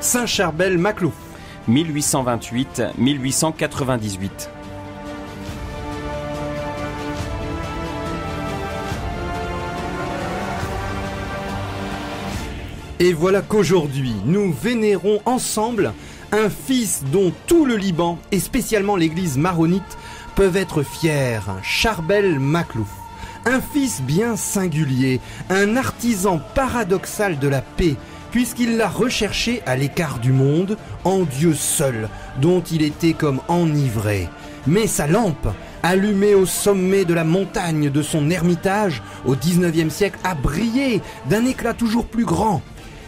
Saint-Charbel-Maclou. 1828-1898. Et voilà qu'aujourd'hui, nous vénérons ensemble un fils dont tout le Liban, et spécialement l'église maronite, peuvent être fiers, Charbel Maclouf. Un fils bien singulier, un artisan paradoxal de la paix, puisqu'il l'a recherché à l'écart du monde, en Dieu seul, dont il était comme enivré. Mais sa lampe, allumée au sommet de la montagne de son ermitage au XIXe siècle, a brillé d'un éclat toujours plus grand.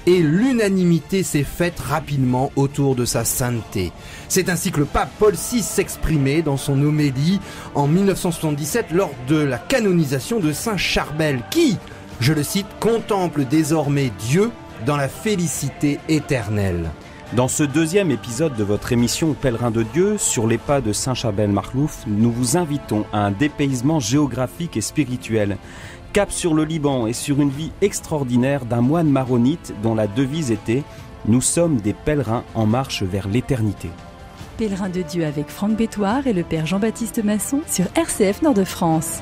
Et l'unanimité s'est faite rapidement autour de sa sainteté. C'est ainsi que le pape Paul VI s'exprimait dans son homélie en 1977 lors de la canonisation de Saint Charbel, qui, je le cite, contemple désormais Dieu dans la félicité éternelle. Dans ce deuxième épisode de votre émission Pèlerin de Dieu, sur les pas de Saint Chabel Marlouf, nous vous invitons à un dépaysement géographique et spirituel. Cap sur le Liban et sur une vie extraordinaire d'un moine maronite dont la devise était Nous sommes des pèlerins en marche vers l'éternité. Pèlerin de Dieu avec Franck Bétoir et le Père Jean-Baptiste Masson sur RCF Nord de France.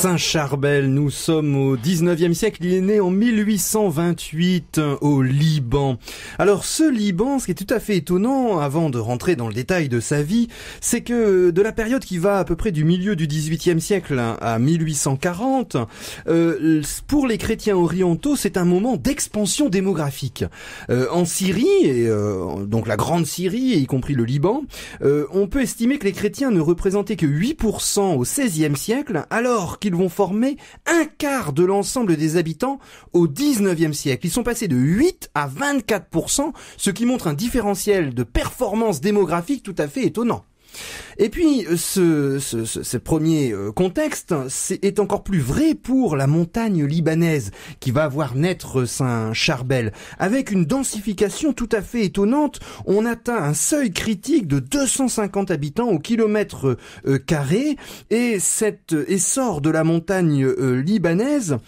Saint-Charbel, nous sommes au 19e siècle, il est né en 1828 au Liban. Alors ce Liban, ce qui est tout à fait étonnant, avant de rentrer dans le détail de sa vie, c'est que de la période qui va à peu près du milieu du 18e siècle hein, à 1840, euh, pour les chrétiens orientaux, c'est un moment d'expansion démographique. Euh, en Syrie, et euh, donc la Grande Syrie, y compris le Liban, on peut estimer que les chrétiens ne représentaient que 8% au 16e siècle, alors qu'ils ils vont former un quart de l'ensemble des habitants au 19e siècle. Ils sont passés de 8 à 24%, ce qui montre un différentiel de performance démographique tout à fait étonnant. Et puis, euh, ce, premier euh, contexte est, est encore plus vrai pour la montagne libanaise qui va voir naître Saint-Charbel. Avec une densification tout à fait étonnante, on atteint un seuil critique de 250 habitants au kilomètre euh, carré et cet essor de la montagne libanaise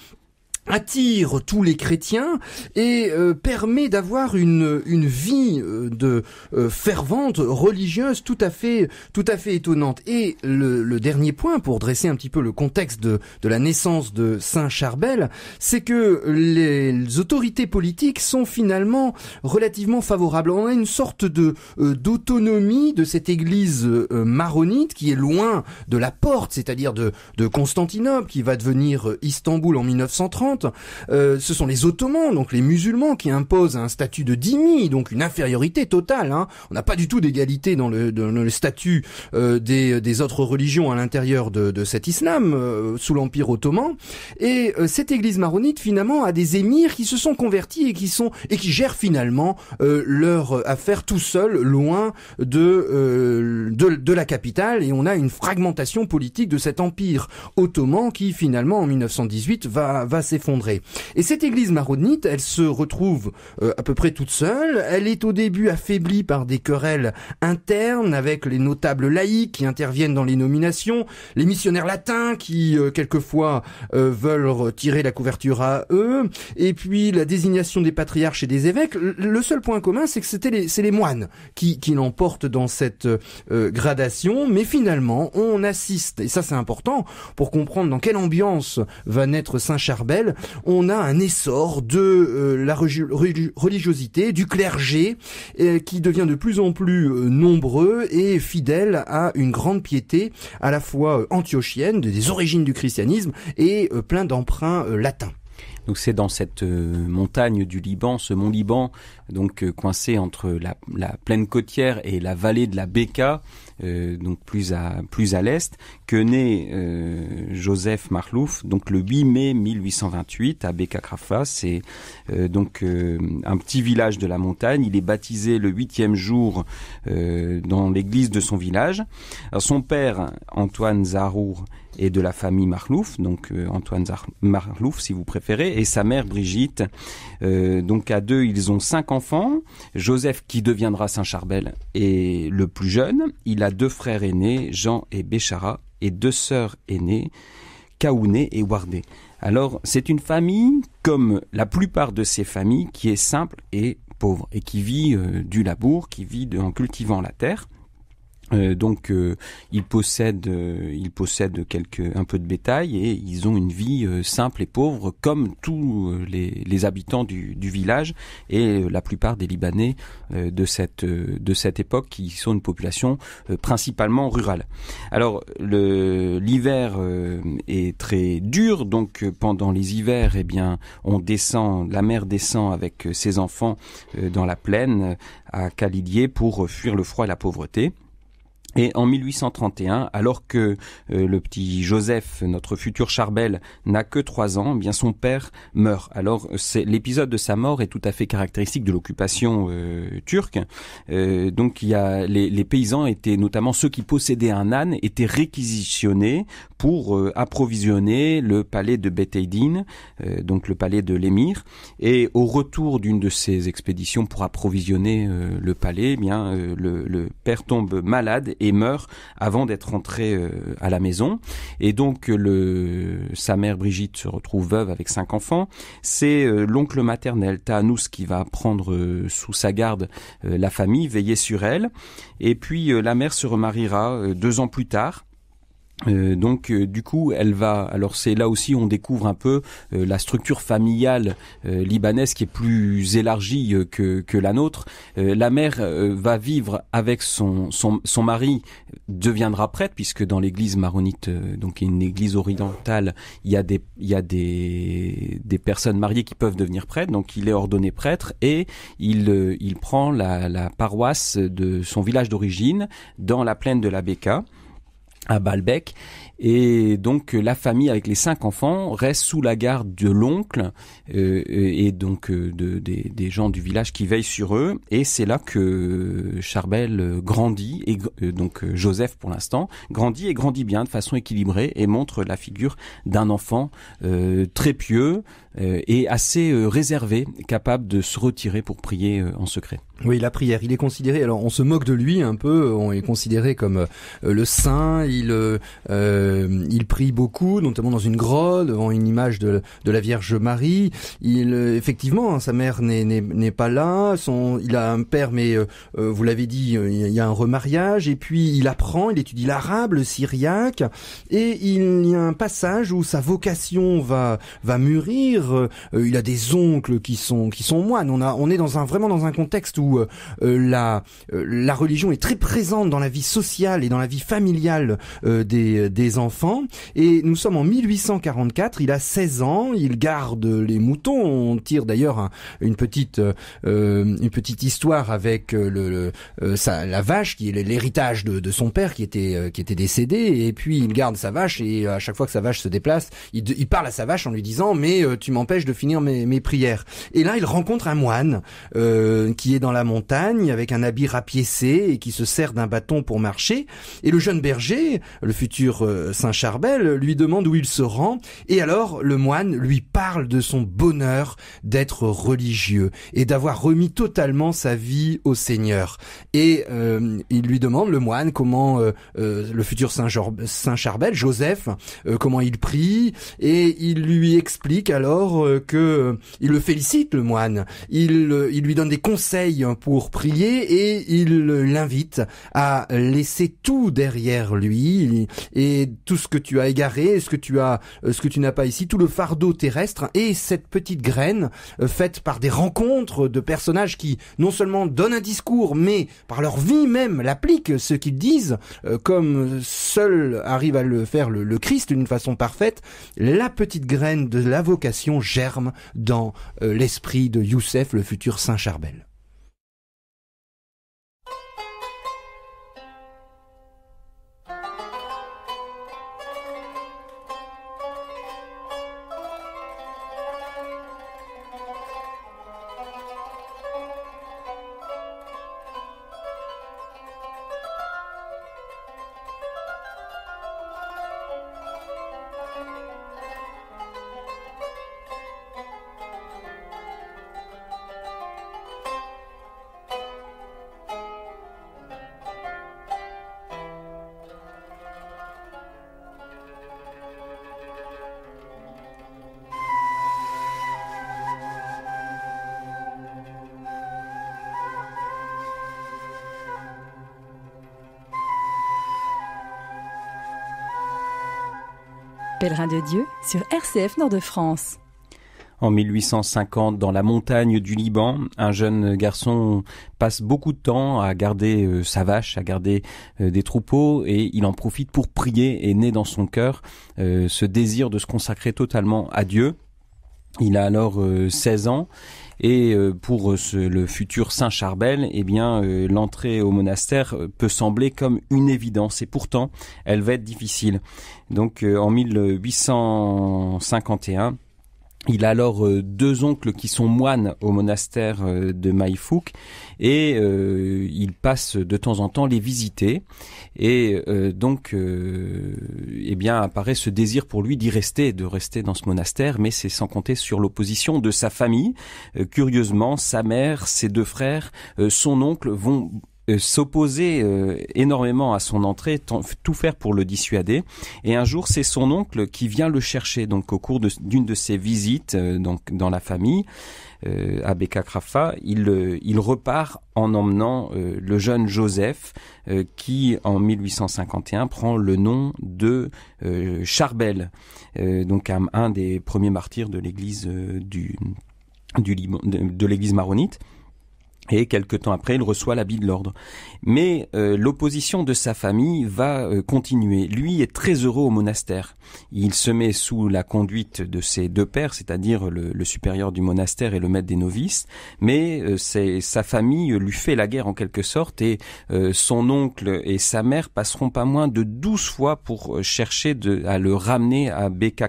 attire tous les chrétiens et euh, permet d'avoir une, une vie euh, de euh, fervente religieuse tout à fait tout à fait étonnante et le, dernier point pour dresser un petit peu le contexte de, de la naissance de Saint Charbel c'est que les, autorités politiques sont finalement relativement favorables on a une sorte de d'autonomie de cette église maronite qui est loin de la porte c'est-à-dire de, de Constantinople qui va devenir Istanbul en 1930 euh, ce sont les Ottomans, donc les musulmans, qui imposent un statut de dhimmi, donc une infériorité totale. Hein. On n'a pas du tout d'égalité dans le, dans le statut euh, des, des, autres religions à l'intérieur de, de, cet islam euh, sous l'empire ottoman. Et cette église maronite finalement a des émirs qui se sont convertis et qui sont et qui gèrent finalement leur affaire tout seuls, loin de, de de la capitale. Et on a une fragmentation politique de cet empire ottoman qui finalement en 1918 va va s'effondrer et cette église maronite, elle se retrouve euh, à peu près toute seule. Elle est au début affaiblie par des querelles internes avec les notables laïcs qui interviennent dans les nominations, les missionnaires latins qui euh, quelquefois euh, veulent retirer la couverture à eux, et puis la désignation des patriarches et des évêques. Le seul point commun, c'est que c'était les, c'est les moines qui, qui l'emportent dans cette gradation, mais finalement, on assiste, et ça c'est important pour comprendre dans quelle ambiance va naître Saint Charbel, on a un essor de euh, la religiosité, du clergé, euh, qui devient de plus en plus euh, nombreux et fidèle à une grande piété à la fois antiochienne, des origines du christianisme, et plein d'emprunts latins. Donc c'est dans cette euh, montagne du Liban, ce mont Liban, donc euh, coincé entre la, plaine côtière et la vallée de la Beka, euh, donc plus à plus à l'est, que naît Joseph Marlouf, donc le 8 mai 1828 à Béka-Krafa. c'est donc un petit village de la montagne. Il est baptisé le huitième jour dans l'église de son village. son père Antoine Zarour est de la famille Marlouf, donc Antoine Marlouf si vous préférez, et sa mère Brigitte. Euh, donc à deux, ils ont cinq enfants. Joseph qui deviendra Saint-Charbel est le plus jeune. Il a deux frères aînés, Jean et Béchara, et deux sœurs aînées, Kaouné et Wardé. Alors c'est une famille, comme la plupart de ces familles, qui est simple et pauvre, et qui vit euh, du labour, qui vit en cultivant la terre. Euh, donc euh, ils possèdent euh, ils possèdent un peu de bétail et ils ont une vie simple et pauvre comme tous les, les habitants du, village et la plupart des Libanais de cette de cette époque qui sont une population principalement rurale. Alors l'hiver est très dur donc pendant les hivers eh bien on descend la mère descend avec ses enfants dans la plaine à Calidier pour fuir le froid et la pauvreté. Et en 1831, alors que euh, le petit Joseph, notre futur Charbel, n'a que trois ans, eh bien son père meurt. Alors l'épisode de sa mort est tout à fait caractéristique de l'occupation euh, turque. Euh, donc il y a les, paysans étaient notamment ceux qui possédaient un âne étaient réquisitionnés pour approvisionner le palais de Beteydin, donc le palais de l'émir. Et au retour d'une de ces expéditions pour approvisionner le palais, eh bien le père tombe malade et meurt avant d'être rentré euh, à la maison. Et donc euh, le, sa mère Brigitte se retrouve veuve avec cinq enfants. C'est euh, l'oncle maternel Tahanous qui va prendre sous sa garde la famille, veiller sur elle. Et puis la mère se remariera deux ans plus tard euh, donc euh, du coup elle va alors c'est là aussi on découvre un peu euh, la structure familiale libanaise qui est plus élargie que, que la nôtre la mère va vivre avec son, son son mari deviendra prêtre puisque dans l'église maronite donc une église orientale il y a des il y a des des personnes mariées qui peuvent devenir prêtres donc il est ordonné prêtre et il il prend la, la paroisse de son village d'origine dans la plaine de la Beka à Balbec et donc la famille avec les cinq enfants reste sous la garde de l'oncle euh, et donc euh, de, des, des gens du village qui veillent sur eux. Et c'est là que Charbel grandit, et euh, donc Joseph pour l'instant, grandit et grandit bien de façon équilibrée et montre la figure d'un enfant très pieux et assez réservé, capable de se retirer pour prier en secret. Oui, la prière, il est considéré, alors on se moque de lui un peu, on est considéré comme le saint, il... Euh, il prie beaucoup, notamment dans une grotte, devant une image de, de la Vierge Marie. Il, euh, effectivement, hein, sa mère n'est pas là. Son, il a un père, mais euh, vous l'avez dit, il y a un remariage. Et puis, il apprend, il étudie l'arabe, le syriaque. Et il y a un passage où sa vocation va, va mûrir. il a des oncles qui sont, qui sont moines. On, a, on est dans un, vraiment dans un contexte où la, la religion est très présente dans la vie sociale et dans la vie familiale des, des enfants enfant et nous sommes en 1844, il a 16 ans, il garde les moutons, on tire d'ailleurs une petite euh, euh, une petite histoire avec euh, le, la vache qui est l'héritage de, de, son père qui était qui était décédé et puis il garde sa vache et à chaque fois que sa vache se déplace, il, il parle à sa vache en lui disant mais tu m'empêches de finir mes, mes, prières. Et là il rencontre un moine euh, qui est dans la montagne avec un habit rapiécé et qui se sert d'un bâton pour marcher et le jeune berger, le futur Saint-Charbel, lui demande où il se rend, et alors le moine lui parle de son bonheur d'être religieux et d'avoir remis totalement sa vie au Seigneur. Et euh, il lui demande, le moine, comment euh, euh, le futur Saint-Charbel, Joseph, comment il prie, et il lui explique alors que il le félicite, le moine, il, il lui donne des conseils pour prier, et il l'invite à laisser tout derrière lui et tout ce que tu as égaré, ce que tu as, euh, ce que tu n'as pas ici, tout le fardeau terrestre et cette petite graine euh, faite par des rencontres de personnages qui non seulement donnent un discours, mais par leur vie même l'appliquent, ce qu'ils disent, euh, comme seul arrive à le faire le, le Christ d'une façon parfaite, la petite graine de la vocation germe dans l'esprit de Youssef, le futur Saint Charbel. Pèlerin de Dieu sur RCF Nord-de-France. En 1850, dans la montagne du Liban, un jeune garçon passe beaucoup de temps à garder euh, sa vache, à garder euh, des troupeaux, et il en profite pour prier et naît dans son cœur euh, ce désir de se consacrer totalement à Dieu. Il a alors 16 ans et euh, pour euh, le futur Saint Charbel, eh bien, euh, l'entrée au monastère peut sembler comme une évidence, et pourtant, elle va être difficile. Donc, en 1851, il a alors euh, deux oncles qui sont moines au monastère euh, de Maïfouk et euh, il passe de temps en temps les visiter et donc eh bien apparaît ce désir pour lui d'y rester, de rester dans ce monastère, mais c'est sans compter sur l'opposition de sa famille. curieusement, sa mère, ses deux frères, son oncle vont euh, s'opposer euh, énormément à son entrée, tout faire pour le dissuader. Et un jour, c'est son oncle qui vient le chercher, donc au cours d'une de, ses visites euh, donc dans la famille à Beka il, il repart en emmenant le jeune Joseph qui, en 1851, prend le nom de Charbel, donc un, des premiers martyrs de l'Église du, du de l'Église maronite. Et quelque temps après, il reçoit l'habit de l'ordre. Mais euh, l'opposition de sa famille va euh, continuer. Lui est très heureux au monastère. Il se met sous la conduite de ses deux pères, c'est-à-dire le, supérieur du monastère et le maître des novices. Mais euh, c'est sa famille lui fait la guerre en quelque sorte, et son oncle et sa mère passeront pas moins de douze fois pour chercher à le ramener à Beka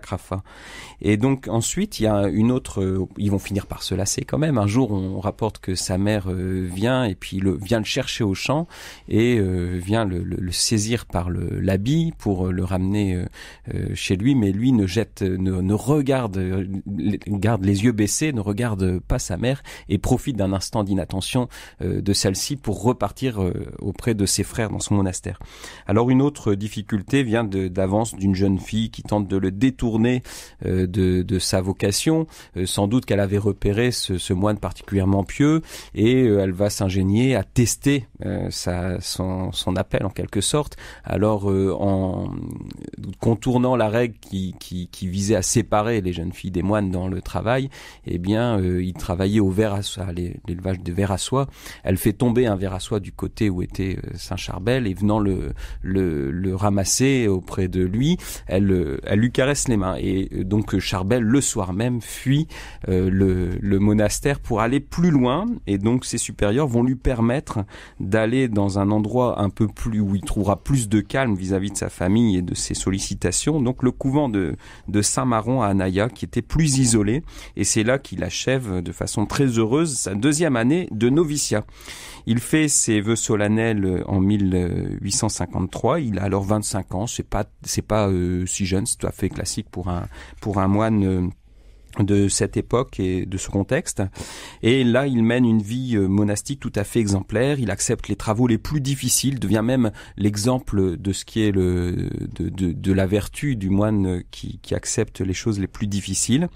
et donc ensuite, il y a une autre. Euh, ils vont finir par se lasser quand même. Un jour, on rapporte que sa mère euh, vient et puis le, vient le chercher au champ et euh, vient le, le, saisir par l'habit pour le ramener chez lui. Mais lui ne jette, ne, ne regarde, garde les yeux baissés, ne regarde pas sa mère et profite d'un instant d'inattention de celle-ci pour repartir auprès de ses frères dans son monastère. Alors une autre difficulté vient d'avance d'une jeune fille qui tente de le détourner de, sa vocation. Euh, sans doute qu'elle avait repéré ce, moine particulièrement pieux et euh, elle va s'ingénier à tester euh, son, appel en quelque sorte. Alors en contournant la règle qui, visait à séparer les jeunes filles des moines dans le travail, eh bien il travaillait au verre à soie, l'élevage de verre à soie. Elle fait tomber un verre à soie du côté où était Saint-Charbel et venant le, ramasser auprès de lui, elle, elle lui caresse les mains. Et donc Charbel le soir même fuit euh, le, monastère pour aller plus loin et donc ses supérieurs vont lui permettre d'aller dans un endroit un peu plus où il trouvera plus de calme vis-à-vis de sa famille et de ses sollicitations donc le couvent de, de Saint-Maron à Anaya qui était plus isolé et c'est là qu'il achève de façon très heureuse sa deuxième année de noviciat. Il fait ses vœux solennels en 1853, il a alors 25 ans, c'est pas c'est pas euh, si jeune, c'est tout à fait classique pour un pour un moine euh, de cette époque et de ce contexte. Et là, il mène une vie euh, monastique tout à fait exemplaire. Il accepte les travaux les plus difficiles, devient même l'exemple de ce qui est le, de, la vertu du moine qui, accepte les choses les plus difficiles.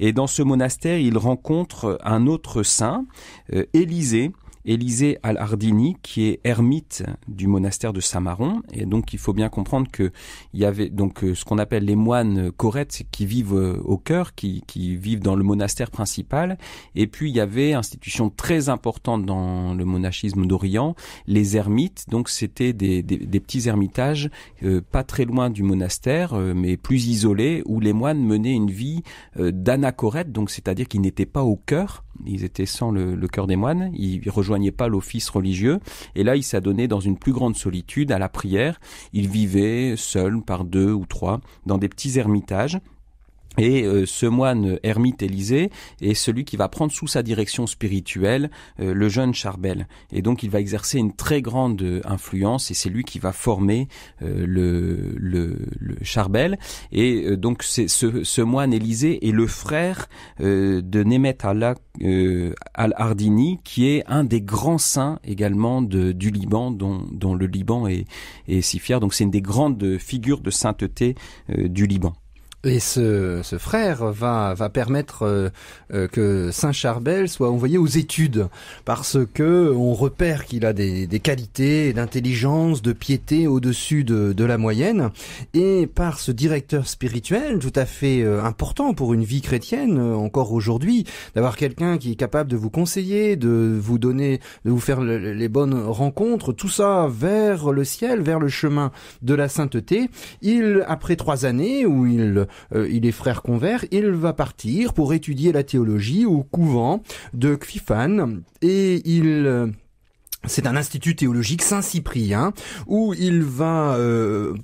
Et dans ce monastère, il rencontre un autre saint, euh, Élisée, Élisée al hardini qui est ermite du monastère de Samaron. Et donc, il faut bien comprendre que il y avait donc euh, ce qu'on appelle les moines corettes qui vivent euh, au cœur, qui, vivent dans le monastère principal. Et puis, il y avait institution très importante dans le monachisme d'Orient, les ermites. Donc, c'était des, petits ermitages euh, pas très loin du monastère, mais plus isolés, où les moines menaient une vie euh, d'anachorète, donc c'est-à-dire qu'ils n'étaient pas au cœur, ils étaient sans le, le cœur des moines, ils rejoignaient rejoignait pas l'office religieux. Et là, il s'adonnait dans une plus grande solitude à la prière. Il vivait seul, par deux ou trois, dans des petits ermitages. Et euh, ce moine ermite élysée est celui qui va prendre sous sa direction spirituelle euh, le jeune Charbel. Et donc il va exercer une très grande euh, influence et c'est lui qui va former le, Charbel. Et donc c'est ce, moine élysée est le frère de Nemet al-Ardini qui est un des grands saints également du Liban dont, le Liban est si fier. Donc c'est une des grandes figures de sainteté du Liban. Et ce, ce frère va, va permettre euh, euh, que Saint-Charbel soit envoyé aux études parce que on repère qu'il a des, des qualités d'intelligence, de piété au-dessus de, de la moyenne. Et par ce directeur spirituel tout à fait euh, important pour une vie chrétienne encore aujourd'hui, d'avoir quelqu'un qui est capable de vous conseiller, de vous donner, de vous faire les bonnes rencontres, tout ça vers le ciel, vers le chemin de la sainteté. Il, après trois années où il euh, il est frère convert, il va partir pour étudier la théologie au couvent de Kfifan et il euh, c'est un institut théologique Saint-Cyprien où il va euh,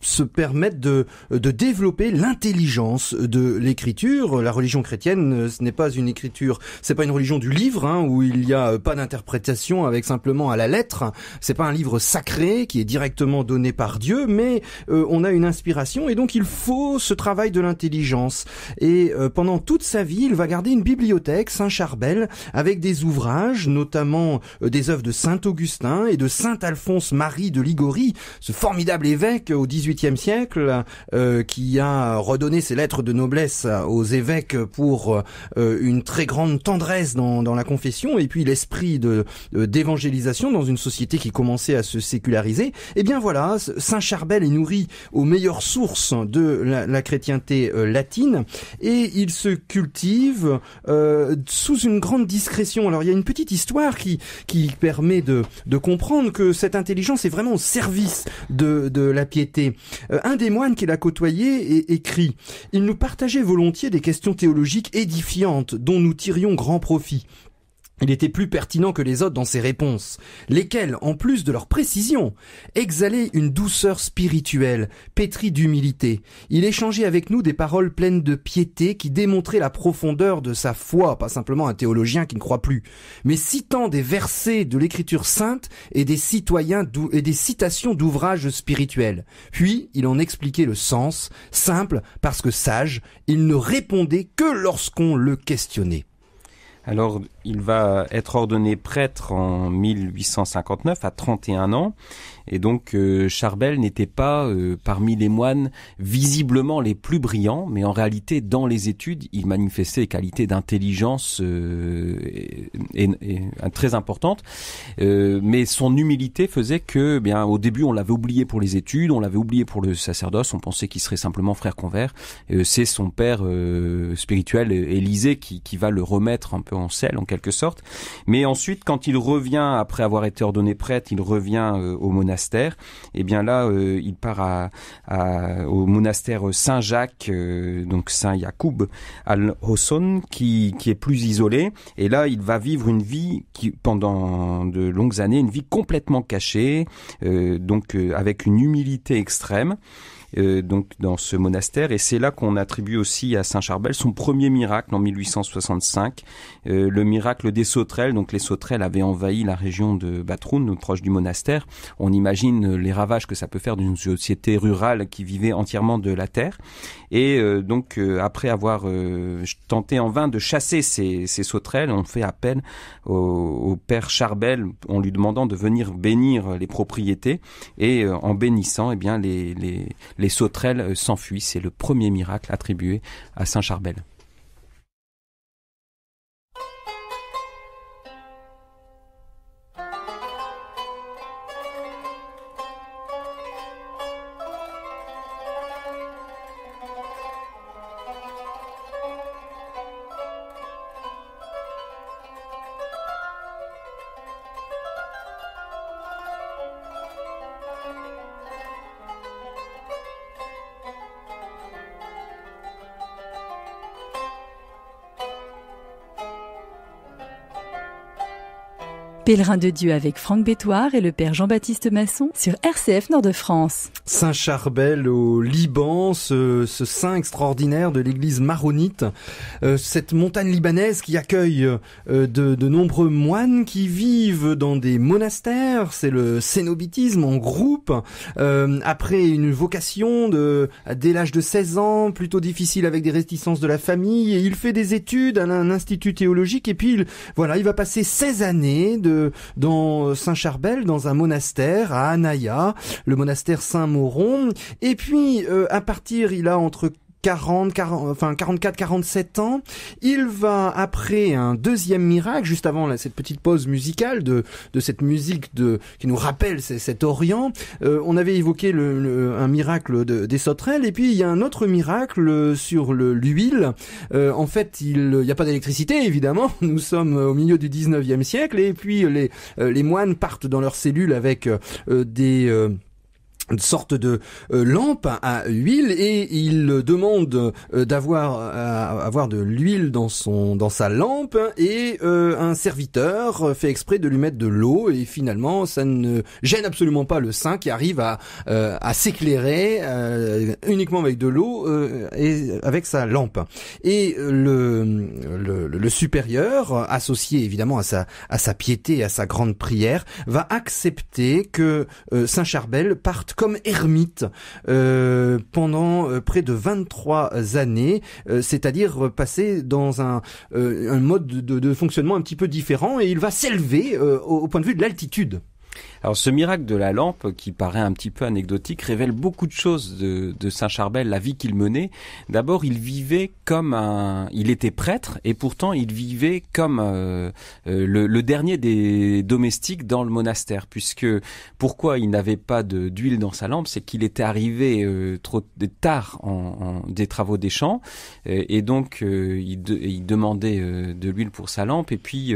se permettre de, de développer l'intelligence de l'écriture. La religion chrétienne, ce n'est pas une écriture, c'est pas une religion du livre hein, où il n'y a euh, pas d'interprétation avec simplement à la lettre. C'est pas un livre sacré qui est directement donné par Dieu, mais euh, on a une inspiration et donc il faut ce travail de l'intelligence. Et euh, pendant toute sa vie, il va garder une bibliothèque Saint-Charbel avec des ouvrages, notamment des œuvres de Saint Augustin et de Saint Alphonse Marie de Ligori ce formidable évêque au 18 siècle, euh, qui a redonné ses lettres de noblesse aux évêques pour euh, une très grande tendresse dans, la confession, et puis l'esprit de euh, d'évangélisation dans une société qui commençait à se séculariser. Et eh bien voilà, Saint Charbel est nourri aux meilleures sources de la, la chrétienté latine, et il se cultive sous une grande discrétion. Alors il y a une petite histoire qui qui permet de de comprendre que cette intelligence est vraiment au service de, de la piété. Euh, un des moines qu'il a côtoyé écrit Il nous partageait volontiers des questions théologiques édifiantes dont nous tirions grand profit. Il était plus pertinent que les autres dans ses réponses, lesquelles, en plus de leur précision, exhalaient une douceur spirituelle, pétrie d'humilité. Il échangeait avec nous des paroles pleines de piété qui démontraient la profondeur de sa foi, pas simplement un théologien qui ne croit plus, mais citant des versets de l'écriture sainte et des et des citations d'ouvrages spirituels. Puis, il en expliquait le sens, simple parce que sage, il ne répondait que lorsqu'on le questionnait. Alors, il va être ordonné prêtre en 1859 à 31 ans. Et donc euh, Charbel n'était pas euh, parmi les moines visiblement les plus brillants, mais en réalité dans les études, il manifestait des qualités d'intelligence euh, très importantes. mais son humilité faisait que, eh bien, au début, on l'avait oublié pour les études, on l'avait oublié pour le sacerdoce, on pensait qu'il serait simplement frère convert. C'est son père spirituel, Élisée, qui, qui va le remettre un peu en selle, en mais ensuite, quand il revient après avoir été ordonné prêtre, il revient euh, au monastère. Et eh bien là, euh, il part au monastère Saint-Jacques, euh, donc Saint-Yacoub à hosson qui, qui est plus isolé. Et là, il va vivre une vie qui, pendant de longues années, une vie complètement cachée, donc avec une humilité extrême. Euh, donc dans ce monastère. Et c'est là qu'on attribue aussi à Saint Charbel son premier miracle en 1865, euh, le miracle des sauterelles. Donc les sauterelles avaient envahi la région de Batroun, proche du monastère. On imagine euh, les ravages que ça peut faire d'une société rurale qui vivait entièrement de la terre. Et donc après avoir tenté en vain de chasser ces, sauterelles, on fait appel au, père Charbel en lui demandant de venir bénir les propriétés et en bénissant eh bien les, les, les sauterelles euh, s'enfuient. C'est le premier miracle attribué à Saint Charbel. Pèlerin de Dieu avec Franck Bétoir et le père Jean-Baptiste Masson sur RCF Nord de France. Saint Charbel au Liban, ce, ce saint extraordinaire de l'église maronite, euh, cette montagne libanaise qui accueille euh, de, de, nombreux moines qui vivent dans des monastères, c'est le cénobitisme en groupe, euh, après une vocation de, dès l'âge de 16 ans, plutôt difficile avec des réticences de la famille, et il fait des études à un institut théologique et puis voilà, il va passer 16 années de dans Saint-Charbel, dans un monastère à Anaya, le monastère Saint-Mauron. Et puis, euh, à partir, il a entre 40, 40 enfin 44, 47 ans. Il va après un deuxième miracle, juste avant là, cette petite pause musicale de, cette musique de qui nous rappelle cet Orient. Euh, on avait évoqué le, un miracle des sauterelles et puis il y a un autre miracle sur l'huile. Euh, en fait, il n'y a pas d'électricité évidemment. Nous sommes au milieu du 19e siècle et puis les euh, les moines partent dans leurs cellules avec des une sorte de euh, lampe à huile et il demande euh, d'avoir euh, avoir de l'huile dans son dans sa lampe et un serviteur fait exprès de lui mettre de l'eau et finalement ça ne gêne absolument pas le saint qui arrive à à s'éclairer uniquement avec de l'eau et avec sa lampe et le, le, le supérieur associé évidemment à sa à sa piété à sa grande prière va accepter que saint Charbel parte comme ermite euh, pendant euh, près de 23 années, euh, c'est-à-dire passer dans un, un mode de, fonctionnement un petit peu différent et il va s'élever au point de vue de l'altitude. Alors ce miracle de la lampe, qui paraît un petit peu anecdotique, révèle beaucoup de choses de, Saint Charbel, la vie qu'il menait. D'abord, il vivait comme un, il était prêtre et pourtant il vivait comme euh, euh, le, dernier des domestiques dans le monastère, puisque pourquoi il n'avait pas d'huile dans sa lampe, c'est qu'il était arrivé euh, trop tard en, des travaux des champs et, donc il, il, demandait de l'huile pour sa lampe et puis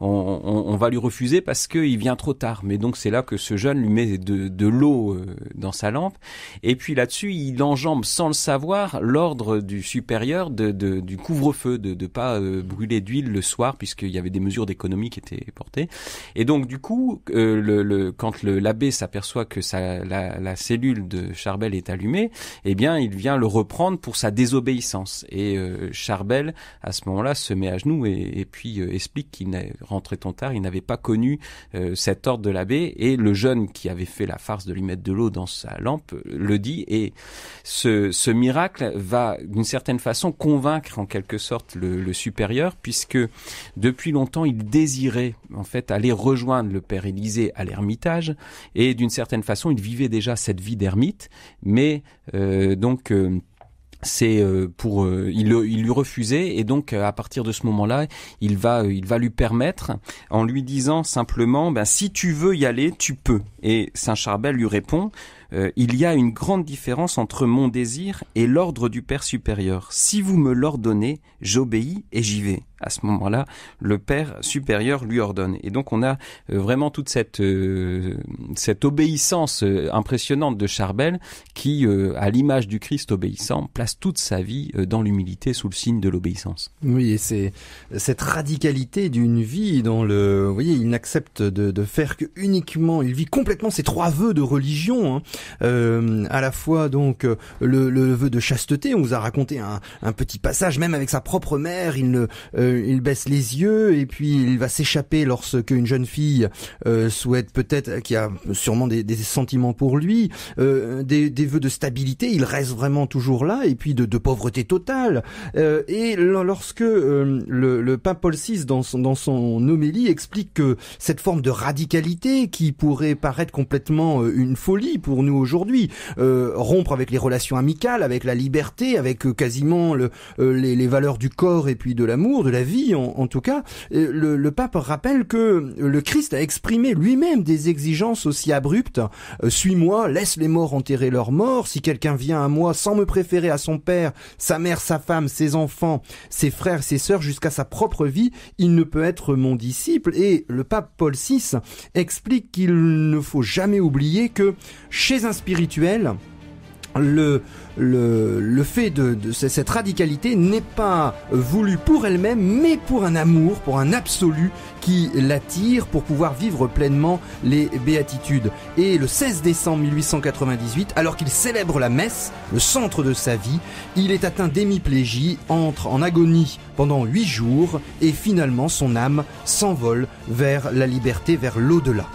on, on, on, va lui refuser parce qu'il vient trop tard. Mais donc c'est là que ce jeune lui met de, l'eau euh, dans sa lampe. Et puis là-dessus, il enjambe sans le savoir l'ordre du supérieur du couvre-feu, de ne pas euh, brûler d'huile le soir, puisqu'il y avait des mesures d'économie qui étaient portées. Et donc du coup, euh, le, quand l'abbé s'aperçoit que sa, la, cellule de Charbel est allumée, eh bien il vient le reprendre pour sa désobéissance. Et Charbel, à ce moment-là, se met à genoux et, puis explique qu'il rentré tant tard, il n'avait pas connu cet ordre de l'abbé et le jeune qui avait fait la farce de lui mettre de l'eau dans sa lampe le dit et ce, miracle va d'une certaine façon convaincre en quelque sorte le, supérieur puisque depuis longtemps il désirait en fait aller rejoindre le père Élisée à l'ermitage et d'une certaine façon il vivait déjà cette vie d'ermite mais euh, donc euh, c'est euh, pour euh, il, il, lui refusait et donc euh, à partir de ce moment-là il va il va lui permettre en lui disant simplement ben si tu veux y aller tu peux et Saint Charbel lui répond euh, il y a une grande différence entre mon désir et l'ordre du Père supérieur. Si vous me l'ordonnez, j'obéis et j'y vais. À ce moment-là, le Père supérieur lui ordonne. Et donc on a euh, vraiment toute cette, euh, cette obéissance impressionnante de Charbel qui, à l'image du Christ obéissant, place toute sa vie dans l'humilité sous le signe de l'obéissance. Oui, et c'est cette radicalité d'une vie dans le... Vous voyez, il n'accepte de, faire que uniquement, il vit complètement ses trois vœux de religion. Hein euh, à la fois donc euh, le, le, vœu de chasteté. On vous a raconté un, petit passage, même avec sa propre mère, il, ne, euh, il baisse les yeux et puis il va s'échapper lorsque une jeune fille euh, souhaite peut-être, qui a sûrement des, sentiments pour lui, des, des vœux de stabilité. Il reste vraiment toujours là et puis de, pauvreté totale. et lorsque le, le pape Paul VI dans dans son homélie explique que cette forme de radicalité qui pourrait paraître complètement une folie pour nous aujourd'hui, euh, rompre avec les relations amicales, avec la liberté, avec euh, quasiment le, euh, les, valeurs du corps et puis de l'amour, de la vie en, tout cas, le, pape rappelle que le Christ a exprimé lui-même des exigences aussi abruptes. Suis-moi, laisse les morts enterrer leurs morts. Si quelqu'un vient à moi sans me préférer à son père, sa mère, sa femme, ses enfants, ses frères, ses sœurs, jusqu'à sa propre vie, il ne peut être mon disciple. Et le pape Paul VI explique qu'il ne faut jamais oublier que chez spirituel, le, le, fait de, de cette radicalité n'est pas voulu pour elle-même, mais pour un amour, pour un absolu qui l'attire pour pouvoir vivre pleinement les béatitudes. Et le 16 décembre 1898, alors qu'il célèbre la messe, le centre de sa vie, il est atteint d'hémiplégie, entre en agonie pendant huit jours, et finalement son âme s'envole vers la liberté, vers l'au-delà.